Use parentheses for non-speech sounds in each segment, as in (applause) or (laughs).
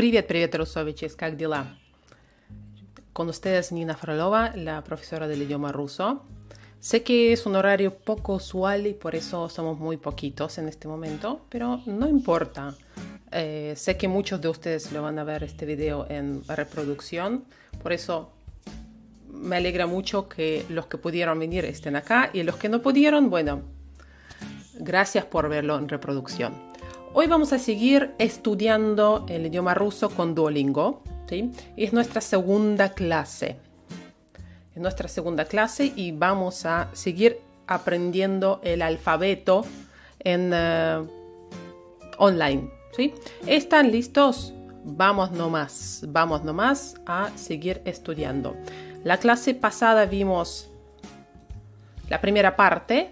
Привет, привет, Русович, как дела? Con ustedes Nina Frolova, la profesora del idioma ruso. Sé que es un horario poco usual y por eso somos muy poquitos en este momento, pero no importa. Eh, sé que muchos de ustedes lo van a ver este video en reproducción, por eso me alegra mucho que los que pudieron venir estén acá y los que no pudieron, bueno, gracias por verlo en reproducción. Hoy vamos a seguir estudiando el idioma ruso con Duolingo. ¿sí? Es nuestra segunda clase. Es nuestra segunda clase y vamos a seguir aprendiendo el alfabeto en eh, online. ¿sí? ¿Están listos? Vamos nomás, vamos nomás a seguir estudiando. La clase pasada vimos la primera parte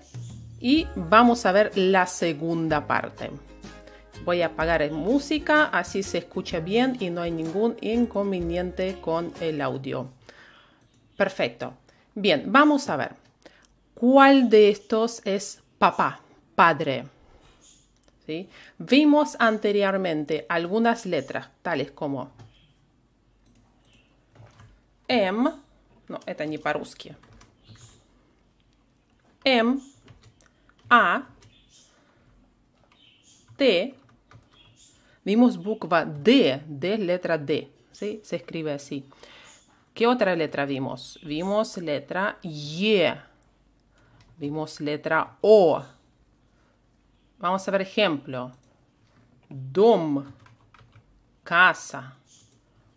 y vamos a ver la segunda parte. Voy a apagar música, así se escucha bien y no hay ningún inconveniente con el audio. Perfecto. Bien, vamos a ver. ¿Cuál de estos es papá, padre? ¿Sí? Vimos anteriormente algunas letras, tales como M, em, no, это ni по M M... A... Vimos bukva D, D letra D, ¿sí? Se escribe así. ¿Qué otra letra vimos? Vimos letra Y. Vimos letra O. Vamos a ver ejemplo. Dom, casa.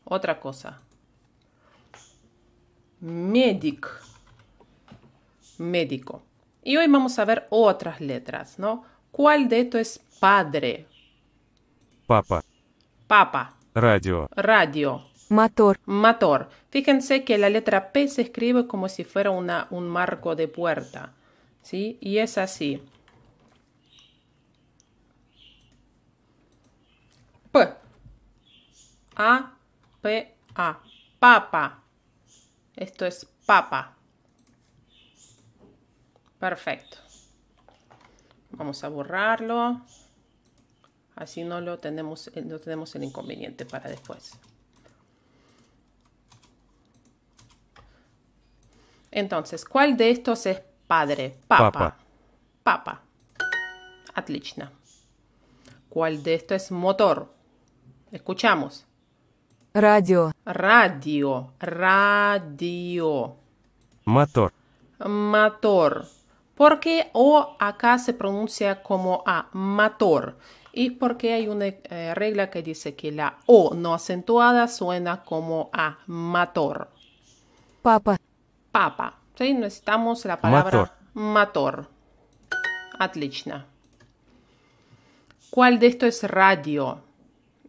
Otra cosa. Medic, médico. Y hoy vamos a ver otras letras, ¿no? ¿Cuál de esto es padre? Papa. Papa. Radio. Radio. Motor. Motor. Fíjense que la letra P se escribe como si fuera una, un marco de puerta. ¿Sí? Y es así. P. A. P. A. Papa. Esto es papa. Perfecto. Vamos a borrarlo. Así no lo tenemos, eh, no tenemos el inconveniente para después. Entonces, ¿cuál de estos es padre? Papa. Papa. Atlichna. ¿Cuál de estos es motor? Escuchamos. Radio. Radio. Radio. Motor. Motor. Porque O acá se pronuncia como A, motor y porque hay una eh, regla que dice que la O no acentuada suena como A, mator. Papa. Papa. ¿sí? Necesitamos la palabra mator. mator. ¿Cuál de esto es radio?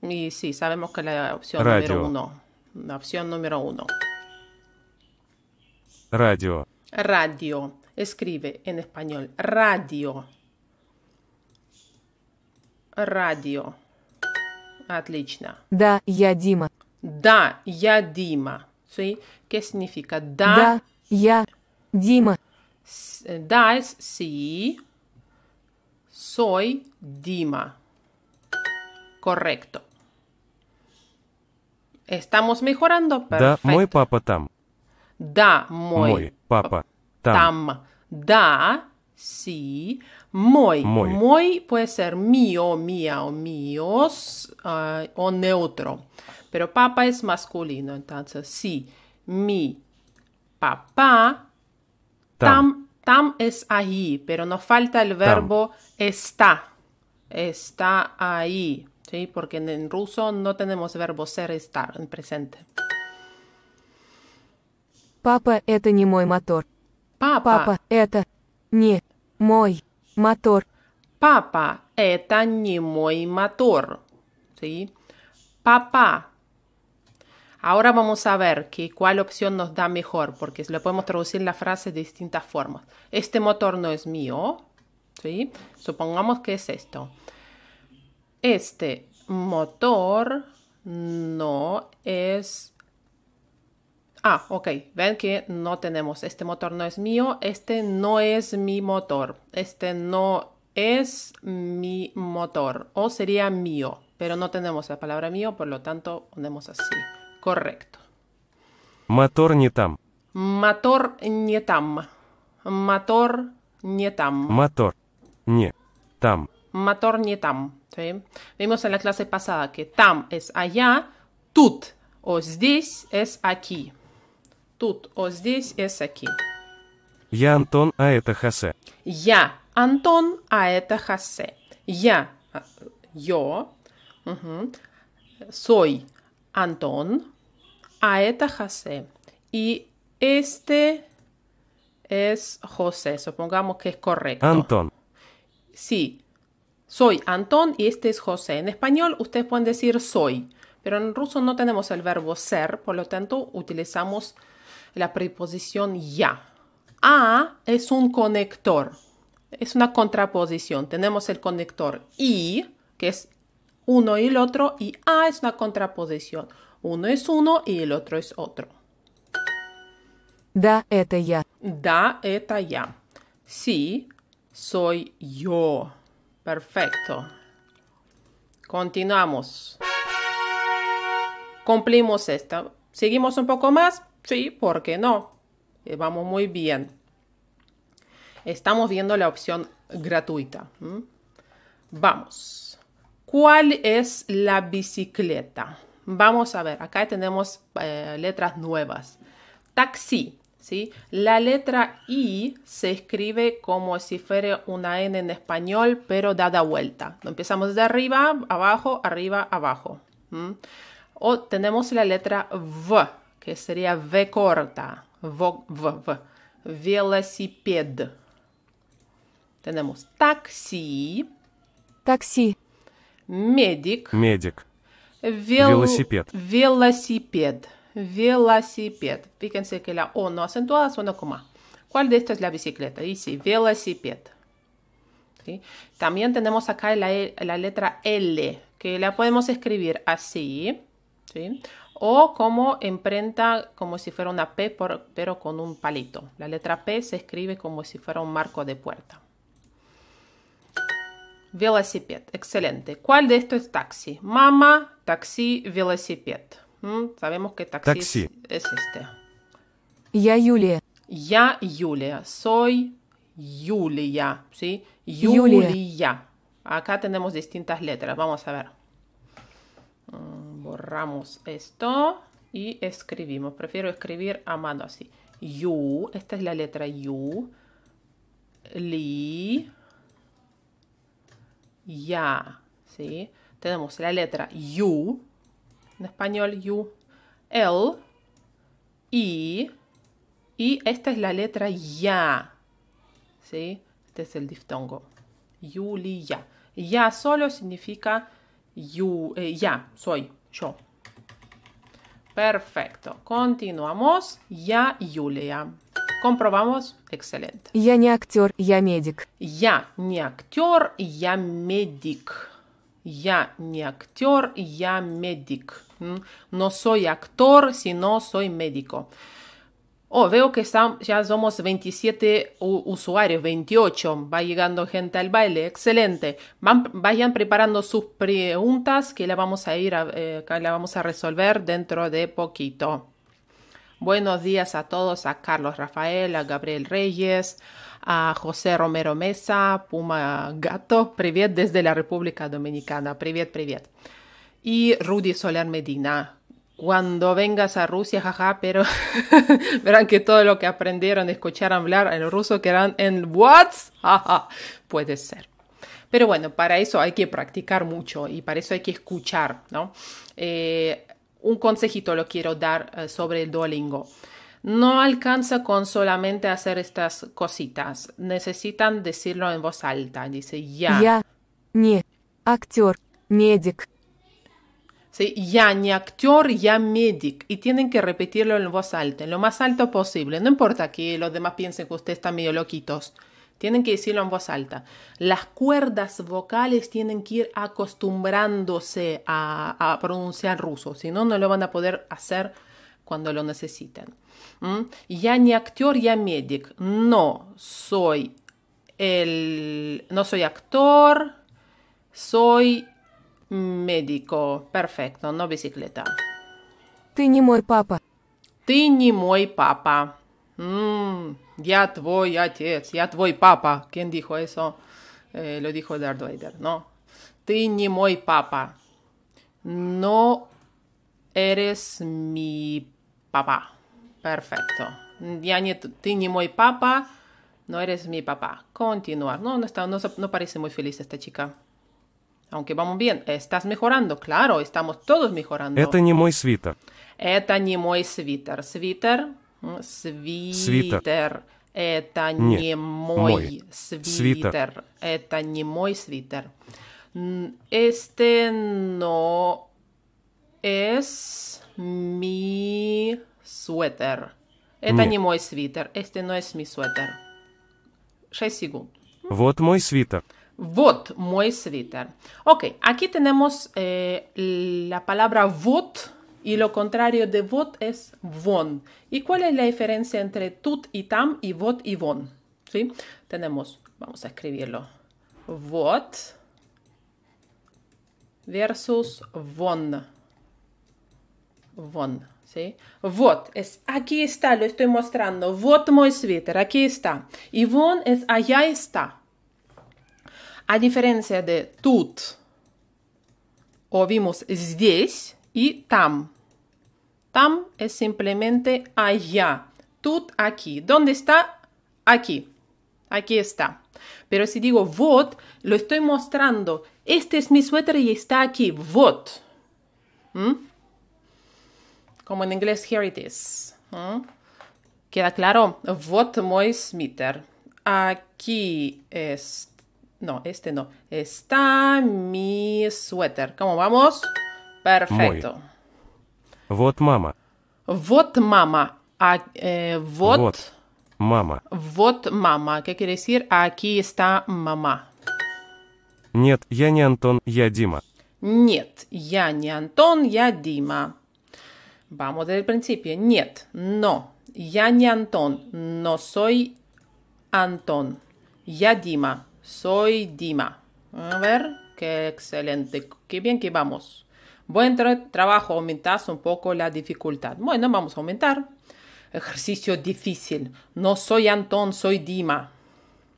Y sí, sabemos que la opción número uno. La opción número uno. Radio. Radio. Escribe en español. Radio. радио. Отлично. Да, я Дима. Да, я Дима. Sí. ¿Qué significa Да, я Дима. Э, да си, сой Дима. Correcto. Estamos mejorando. Perfecto. Да, мой папа там. Да, мой, мой папа там. там. Да, sí. Muy, muy. puede ser mío, mía o míos ah, o neutro. Pero papá es masculino, entonces sí. Mi papá. Tam. tam, es ahí, pero nos falta el verbo está. Está ahí. ¿sí? Porque en, ruso no tenemos verbo ser, estar en presente. papá это не мой мотор. papá Papa, это не мой Papá, Papa. это не muy ¿Sí? Papá. Ahora vamos a ver que, cuál opción nos da mejor, porque le podemos traducir la frase de distintas formas. Este motor no es mío. ¿sí? Supongamos que es esto. Este motor no es Ah, ok. Ven que no tenemos. Este motor no es mío. Este no es mi motor. Este no es mi motor. O sería mío. Pero no tenemos la palabra mío, por lo tanto ponemos así. Correcto. Motor ni tam. Motor nietam. tam. Motor ni Motor ni Motor Vimos en la clase pasada que tam es allá, tut o this es aquí тут, о es aquí? Я Антон, ¿a это Хосе. Ya Anton, ¿a yo, soy Anton, aeta Jase. Y este es José, supongamos que es correcto. Antón. Sí, soy Antón y este es José. En español ustedes pueden decir soy, pero en ruso no tenemos el verbo ser, por lo tanto utilizamos la preposición ya. A es un conector, es una contraposición. Tenemos el conector y, que es uno y el otro, y a es una contraposición. Uno es uno y el otro es otro. Da eta ya da eta ya Sí, soy yo. Perfecto. Continuamos. Cumplimos esta. Seguimos un poco más. Sí, ¿por qué no? Eh, vamos muy bien. Estamos viendo la opción gratuita. Vamos. ¿Cuál es la bicicleta? Vamos a ver, acá tenemos eh, letras nuevas. Taxi, ¿sí? La letra I se escribe como si fuera una N en español, pero dada vuelta. Empezamos de arriba, abajo, arriba, abajo. O tenemos la letra V, que sería V corta, v, v, Tenemos taxi. Taxi. Medic. Medic. Велосипед. Велосипед. Fíjense que la O no acentuada suena como coma ¿Cuál de estas es la bicicleta? y Dice velociped. ¿Sí? También tenemos acá la, e, la, letra L, que la podemos escribir así. ¿sí? o como imprenta como si fuera una P pero con un palito. La letra P se escribe como si fuera un marco de puerta. Velociped, excelente. ¿Cuál de estos es taxi? Mama, taxi, velociped. ¿Mm? Sabemos que taxi, Es, este. Ya Julia. Ya julia Soy Julia, ¿sí? Julia. Acá tenemos distintas letras. Vamos a ver. Mm borramos esto y escribimos. Prefiero escribir a mano así. Yu, esta es la letra Yu. Li. Ya. ¿sí? Tenemos la letra Yu. En español, Yu. El. I. Y esta es la letra Ya. ¿sí? Este es el diptongo. Yu, li, ya. Ya solo significa you, eh, ya, soy. Perfecto. Continuamos. ya Julia. Comprobamos. Excelente. Ya actor actor. я медик. Я не actor. ya медик. ya ni actor. ya медик. No soy actor, sino soy médico. Oh, veo que ya somos 27 usuarios, 28. Va llegando gente al baile. Excelente. vayan preparando sus preguntas que la vamos a ir eh, la vamos a resolver dentro de poquito. Buenos días a todos, a Carlos Rafael, a Gabriel Reyes, a José Romero Mesa, Puma Gato, Privet desde la República Dominicana. Privet, Privet. Y Rudy Soler Medina cuando vengas a Rusia, jaja, pero (laughs) verán que todo lo que aprendieron de escuchar hablar en ruso quedarán en what? Jaja, puede ser. Pero bueno, para eso hay que practicar mucho y para eso hay que escuchar, ¿no? Eh, un consejito lo quiero dar eh, sobre el Duolingo. No alcanza con solamente hacer estas cositas. Necesitan decirlo en voz alta. Dice ya. Ya. Nie. Actor. Medic. Ya ni actor, ya medic. Y tienen que repetirlo en voz alta, en lo más alto posible. No importa que los demás piensen que ustedes están medio loquitos. Tienen que decirlo en voz alta. Las cuerdas vocales tienen que ir acostumbrándose a, pronunciar ruso, si no, no lo van a poder hacer cuando lo necesiten. ¿Mm? Ya ni actor, ya medic. No soy el. No soy actor, soy Médico. Perfecto, no bicicleta. Ты не мой папа. Ты не мой папа. Mm, я твой отец, я твой ¿Quién dijo eso? Э, lo dijo Darth ¿no? Ты ni мой No eres mi papá. Perfecto. Ya ni, ты no eres mi papá. Continuar. No, no, está, no parece muy feliz esta chica. Aunque vamos bien, estás mejorando, claro, estamos todos mejorando. Это не мой свитер. Это не мой свитер. Свитер, свитер. свитер. Это не, не мой, мой свитер. свитер. Это не мой свитер. Este no es mi suéter. Это не, не мой свитер. Este no es mi suéter. 6 секунд. Вот мой свитер. Vot, мой свитер. Ok, aquí tenemos eh, la palabra vot y lo contrario de vot es von. ¿Y cuál es la diferencia entre tut y tam y vot y von? ¿Sí? Tenemos, vamos a escribirlo, vot versus von. Von, ¿sí? Vot es, aquí está, lo estoy mostrando. Vot, muy свитер, aquí está. Y von es, allá está. A diferencia de TUT, o vimos здесь y TAM. TAM es simplemente allá. TUT, aquí. ¿Dónde está? Aquí. Aquí está. Pero si digo vot, lo estoy mostrando. Este es mi suéter y está aquí. Vot. ¿Mm? Como en inglés, here it is. ¿Mm? ¿Queda claro? Vot MOIS свитер. Aquí está no, este no. Está mi suéter. ¿Cómo vamos? Perfecto. Вот мама. Вот мама. mama. ¿Qué quiere decir? Aquí está mamá. Нет, я не Антон, я Дима. Нет, я не Антон, я Дима. Vamos desde principio. Нет, no. Я не Антон. No soy Антон. Я Дима. Soy Dima. A ver, qué excelente. Qué bien que vamos. Buen trabajo, aumentas un poco la dificultad. Bueno, vamos a aumentar. Ejercicio difícil. No soy Antón, soy Dima.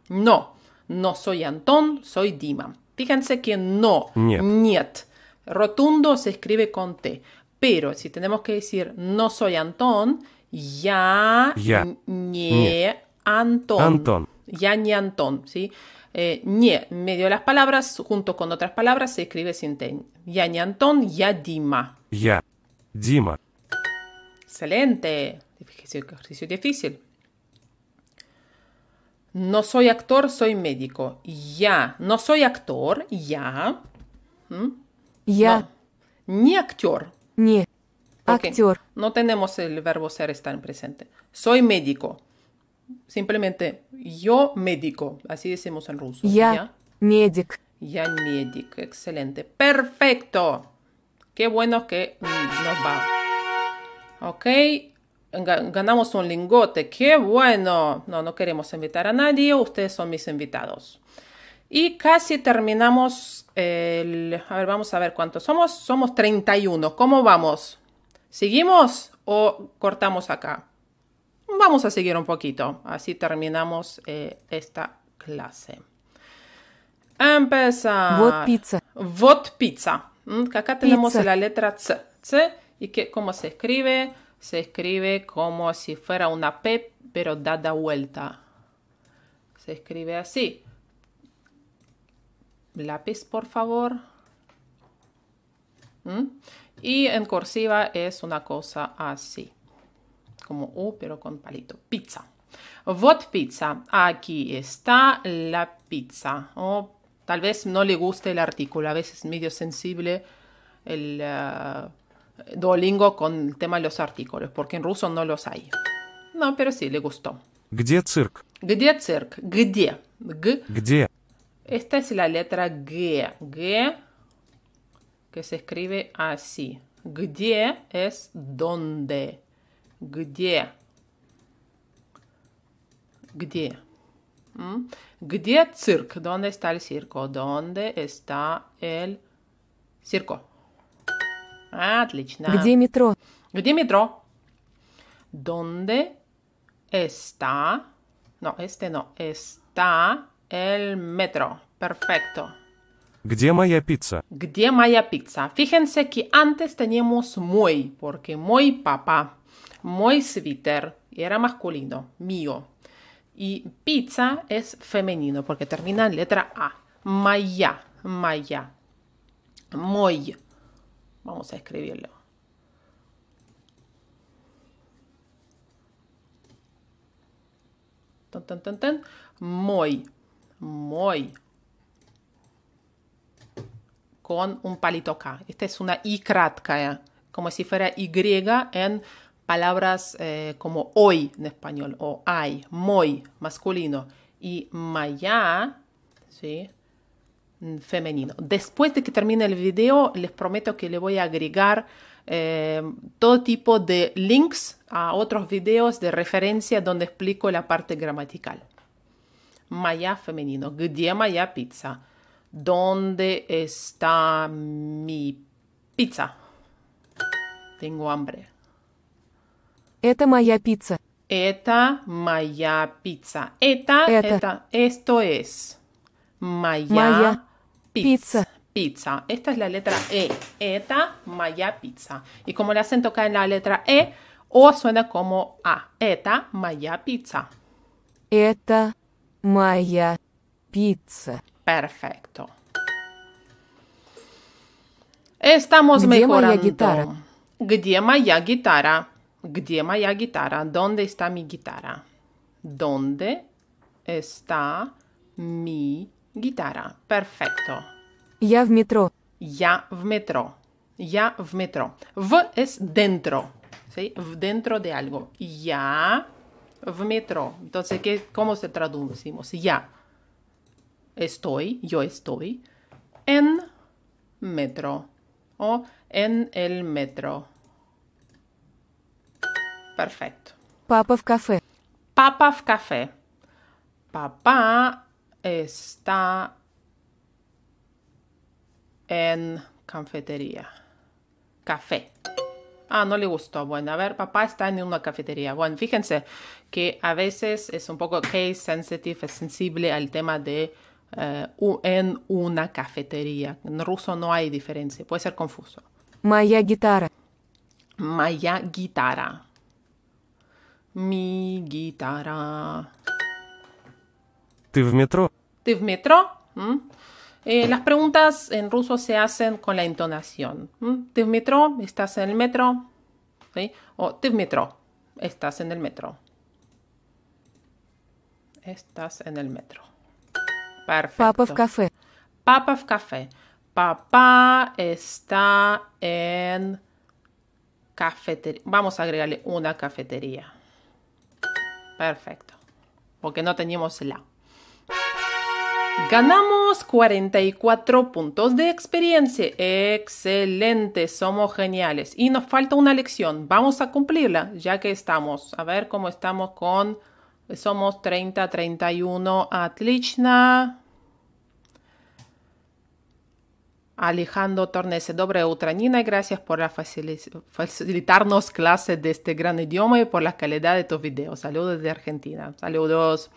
No, no soy Antón, soy Dima. Fíjense que no, niet. Rotundo se escribe con T. Pero si tenemos que decir no soy Antón, ya, ya. Antón. Ya ni Antón, ¿sí? Eh, medio las palabras, junto con otras palabras, se escribe sin T. Ya Antón, ya Dima. Ya. Dima. Excelente. ejercicio difícil. No soy actor, soy médico. Ya. No soy actor, ya. ¿Mm? Ya. Ni actor. Ni. Actor. No tenemos el verbo ser estar en presente. Soy médico. Simplemente yo médico, así decimos en ruso. Ya, ¿ya? Ya excelente. Perfecto. Qué bueno que mm, nos va. Ok, ganamos un lingote. Qué bueno. No, no queremos invitar a nadie. Ustedes son mis invitados. Y casi terminamos el... A ver, vamos a ver cuántos somos. Somos 31. ¿Cómo vamos? ¿Seguimos o cortamos acá? Vamos a seguir un poquito, así terminamos eh, esta clase. Empezar. Vot pizza. Vot pizza. Mm, acá tenemos la letra C. y que, cómo se escribe. Se escribe como si fuera una P, pero dada vuelta. Se escribe así. Lápiz, por favor. Mm, y en cursiva es una cosa así como U, uh, pero con palito. Pizza. Вот pizza. Aquí está la pizza. O tal vez no le guste el artículo. A veces medio sensible el eh, Duolingo con el tema de los artículos, porque en ruso no los hay. No, pero sí, le gustó. ¿Где цирк? ¿Где цирк? ¿Где? ¿Где? Esta es la letra G. G que se escribe así. ¿Где es donde? Где? Где? М? Где цирк? Donde está el circo? Donde está el circo? Отлично. Где метро? Где метро? Donde está? No, este no. Está el metro. Perfecto. Где моя пицца? Где моя пицца? Fíjense que antes teníamos muy, porque muy papá. Moisviter y era masculino, mío. Y pizza es femenino porque termina en letra A. Maya, maya. Moy. Vamos a escribirlo. Tan, tan, tan, Muy, muy. Con un palito K. Esta es una I kratkaya, eh, como si fuera Y en palabras eh, como hoy en español, o hay, muy, masculino, y maya, ¿sí? Mm, femenino. Después de que termine el video, les prometo que le voy a agregar eh, todo tipo de links a otros videos de referencia donde explico la parte gramatical. Maya femenino, maya pizza? ¿Dónde está mi pizza? Tengo hambre. Это моя pizza. Это моя пицца. Это, esto es. maya pizza. Pizza. Esta es la letra E. Eta, maya pizza. Y como le hacen tocar en la letra E, o suena como A. Eta, maya pizza. Eta, maya pizza. Perfecto. Estamos mejor mejorando. Моя guitarra? Где maya guitarra? ¿Dónde está mi guitarra? ¿Dónde está mi guitarra? Perfecto. Ya en metro. Ya en metro. Ya en metro. V es dentro. ¿sí? Dentro de algo. Ya en metro. Entonces, ¿qué, ¿cómo se traducimos? Ya. Estoy, yo estoy en metro. O en el metro. Perfecto. Papá of café. Papa of café. Papá está en cafetería. Café. Ah, no le gustó. Bueno, a ver, papá está en una cafetería. Bueno, fíjense que a veces es un poco case sensitive, es sensible al tema de eh, en una cafetería. En ruso no hay diferencia, puede ser confuso. Maya guitarra. Maya guitarra. Mi guitarra. ¿Ты в метро? ¿Ты las preguntas en ruso se hacen con la entonación. ¿Mm? tú ¿Ты ¿Estás en el metro? ¿Sí? O ¿ты ¿Estás en el metro? Estás en el metro. Perfecto. Papa of café. Papa of café. Papá está en cafetería. Vamos a agregarle una cafetería. Perfecto. Porque no teníamos la. Ganamos 44 puntos de experiencia. Excelente, somos geniales. Y nos falta una lección. Vamos a cumplirla ya que estamos. A ver cómo estamos con... Somos 30, 31 Atlichna. Alejandro Tornese, doble y gracias por facilitarnos clases de este gran idioma y por la calidad de tus videos. Saludos de Argentina. Saludos.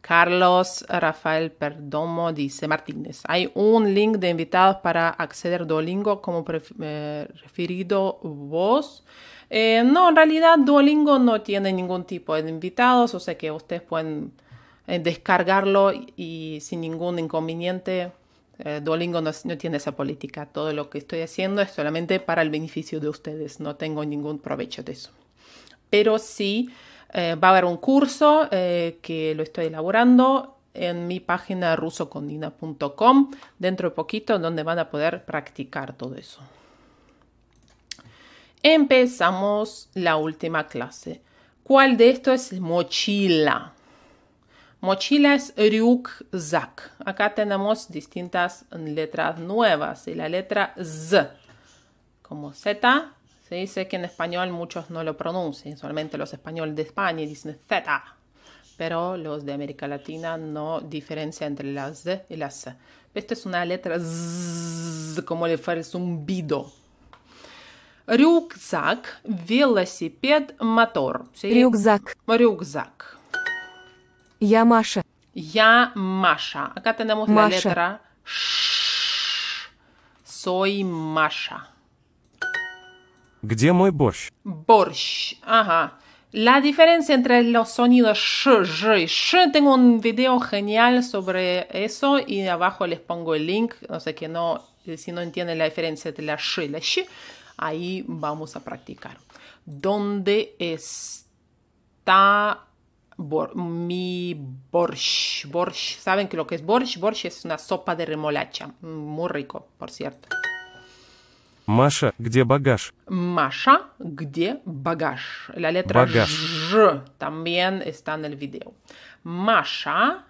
Carlos Rafael Perdomo dice Martínez. Hay un link de invitados para acceder a Duolingo como eh, referido vos. Eh, no, en realidad Duolingo no tiene ningún tipo de invitados, o sea que ustedes pueden eh, descargarlo y sin ningún inconveniente eh, Dolingo no, tiene esa política. Todo lo que estoy haciendo es solamente para el beneficio de ustedes. No tengo ningún provecho de eso. Pero sí eh, va a haber un curso eh, que lo estoy elaborando en mi página rusocondina.com dentro de poquito donde van a poder practicar todo eso. Empezamos la última clase. ¿Cuál de esto es mochila? Mochilas zak. Acá tenemos distintas letras nuevas y la letra Z. Como Z, se dice que en español muchos no lo pronuncian, solamente los españoles de España dicen Z, pero los de América Latina no diferencian entre las Z y las Z. Esta es una letra Z, como le fue el zumbido. motor. Ryuk, zak. Ryukzak. zak. Yo Masha. Я Masha. Acá tenemos la letra sh. Soy Masha. ¿Dónde mi борщ? Борщ. Ajá. La diferencia entre los sonidos sh, sh y sh, tengo un video genial sobre eso y abajo les pongo el link, no sé que no, eh, si no entienden la diferencia entre la sh y la sh, ahí vamos a practicar. ¿Dónde está bor mi borsch. Borsch, ¿saben que lo que es borsch? Borsch es una sopa de remolacha. Muy rico, por cierto. Маша, где багаж? Маша, где багаж? La letra багаж. Ж también está en el video. Маша,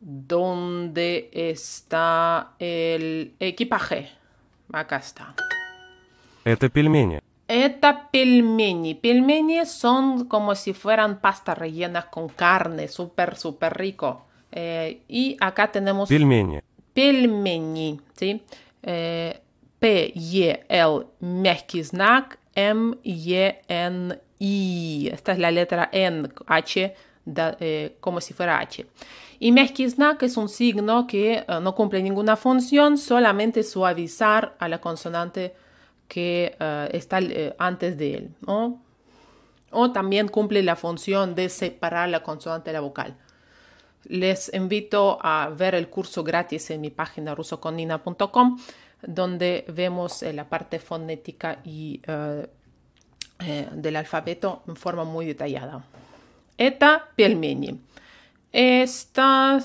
¿dónde está el equipaje? Acá está. Это пельмени. Esta pelmeni, pelmeni son como si fueran pasta rellenas con carne, súper, súper rico. Eh, y acá tenemos... pelmeni, Pelmeni, ¿sí? p e l мягкий M-Y-N-I. Esta es la letra N, H, eh, como si fuera H. Y mekiznak es un signo que eh, no cumple ninguna función, solamente suavizar a la consonante que eh, está eh, antes de él. O también cumple la función de separar la consonante de la vocal. Les invito a ver el curso gratis en mi página rusoconina.com, donde vemos eh, la parte fonética y del alfabeto en forma muy detallada. Eta pelmeni. Esta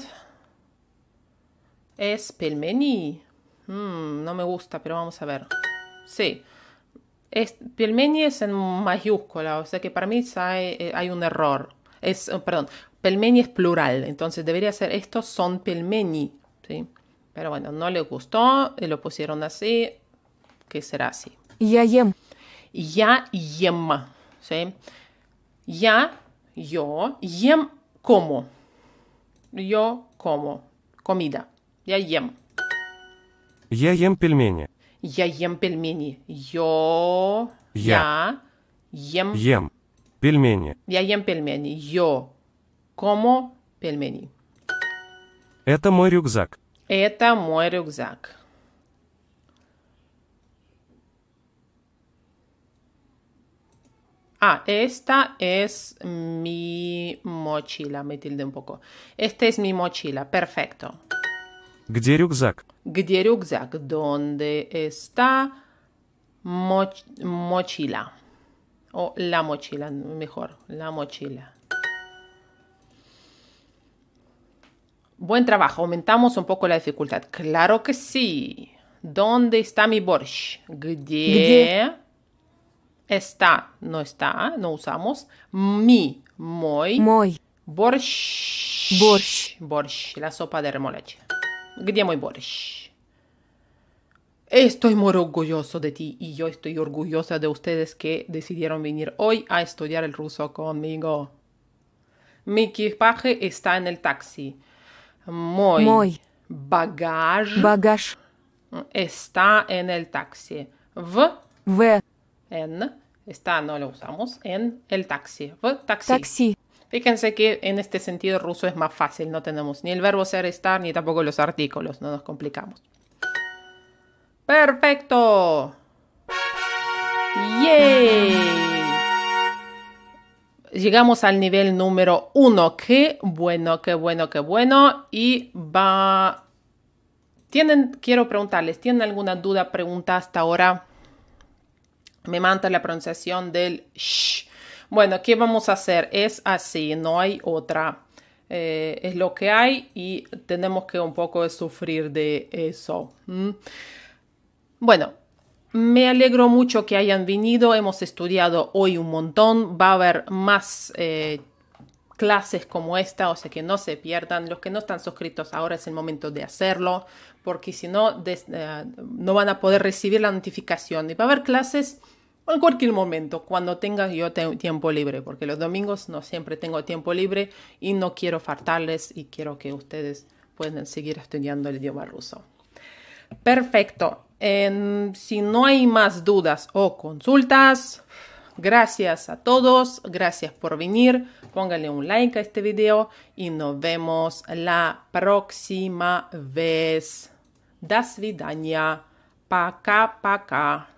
es pelmeni. Mm, no me gusta, pero vamos a ver. Sí. pelmeni es en mayúscula, o sea que para mí eh, hay, un error. Es, oh, perdón, pelmeni es plural, entonces debería ser estos son pelmeni, ¿sí? Pero bueno, no le gustó, eh, lo pusieron así, que será así. Ya yem. Ya yem, ¿sí? Ya, yo, yem como. Yo como. Comida. Ya yem. Ya yem pelmeni. Я ем пельмени. Йо. Я. я ем. Ем. Пельмени. Я ем пельмени. Йо. Como пельмени. Это мой рюкзак. Это мой рюкзак. А, esta es mi mochila. Me tilde un poco. Esta es mi mochila. Perfecto. Где рюкзак? ¿Dónde está mochila? O la mochila, mejor, la mochila. Buen trabajo, aumentamos un poco la dificultad. Claro que sí. ¿Dónde está mi borsch? Где está? No está, no usamos. Mi, muy. Muy. Borsch. Borsch. Borsch, la sopa de remolacha. Boris? Estoy muy orgulloso de ti y yo estoy orgullosa de ustedes que decidieron venir hoy a estudiar el ruso conmigo. Mi equipaje está en el taxi. Muy, muy. Bagage, está en el taxi. V, v. En está no lo usamos en el taxi. V taxi. Taxi. Fíjense que en este sentido ruso es más fácil, no tenemos ni el verbo ser, estar, ni tampoco los artículos, no nos complicamos. ¡Perfecto! ¡Yay! Llegamos al nivel número uno. ¡Qué bueno, qué bueno, qué bueno! Y va... quiero preguntarles, ¿tienen alguna duda, pregunta hasta ahora? Me manta la pronunciación del sh bueno, ¿qué vamos a hacer? Es así, no hay otra. Eh, es lo que hay y tenemos que un poco sufrir de eso. ¿Mm? Bueno, me alegro mucho que hayan venido. Hemos estudiado hoy un montón. Va a haber más eh, clases como esta, o sea que no se pierdan. Los que no están suscritos ahora es el momento de hacerlo, porque si no, eh, no van a poder recibir la notificación. Y va a haber clases en cualquier momento, cuando tenga yo tiempo libre, porque los domingos no siempre tengo tiempo libre y no quiero faltarles y quiero que ustedes puedan seguir estudiando el idioma ruso. Perfecto. si no hay más dudas o consultas, gracias a todos, gracias por venir, pónganle un like a este video y nos vemos la próxima vez. Das vidania. pa